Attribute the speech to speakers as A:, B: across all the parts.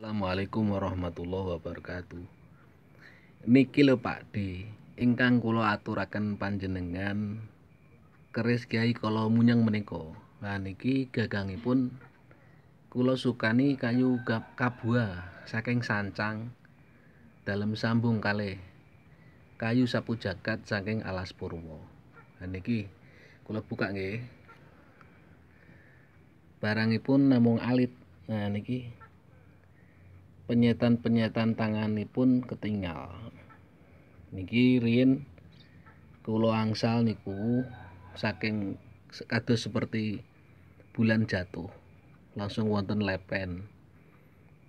A: Assalamualaikum warahmatullahi wabarakatuh. Niki lho Pak D, ingkang kula aturaken panjenengan keris Kiai kala munyang menika. Nah niki gagangipun kula sukani kayu kabua saking sancang Dalem sambung kale kayu sapu jagat saking alas purwo nah, niki kula buka nggih barangipun namung alit nah niki penyetan-penyetan tangani pun ketinggal niki rin kulo angsal niku saking kados seperti bulan jatuh langsung wonten lepen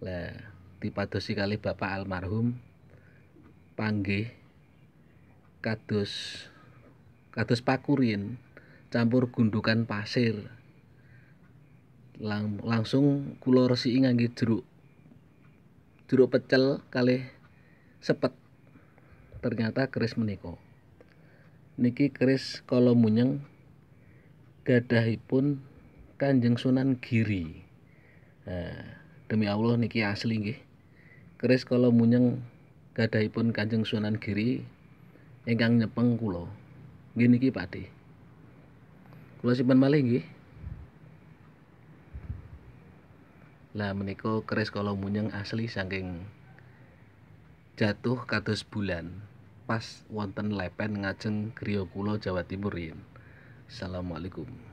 A: lah dipadosi kali bapak almarhum panggih kados kados pakurin campur gundukan pasir Lang, langsung kulo resi ingangi jeruk jeruk pecel kali sepet ternyata keris meniko niki keris kalau munyeng gadahipun Kanjeng Sunan Giri nah, demi Allah niki asli nggih keris kala munyeng gadahipun Kanjeng Sunan Giri ingkang nyepeng kulo nggih niki Pakde kulo simpen malih nggih Lah menika keris kalau munyeng asli saking jatuh kados bulan pas wonten lepen ngajeng griya Jawa Timur Assalamualaikum.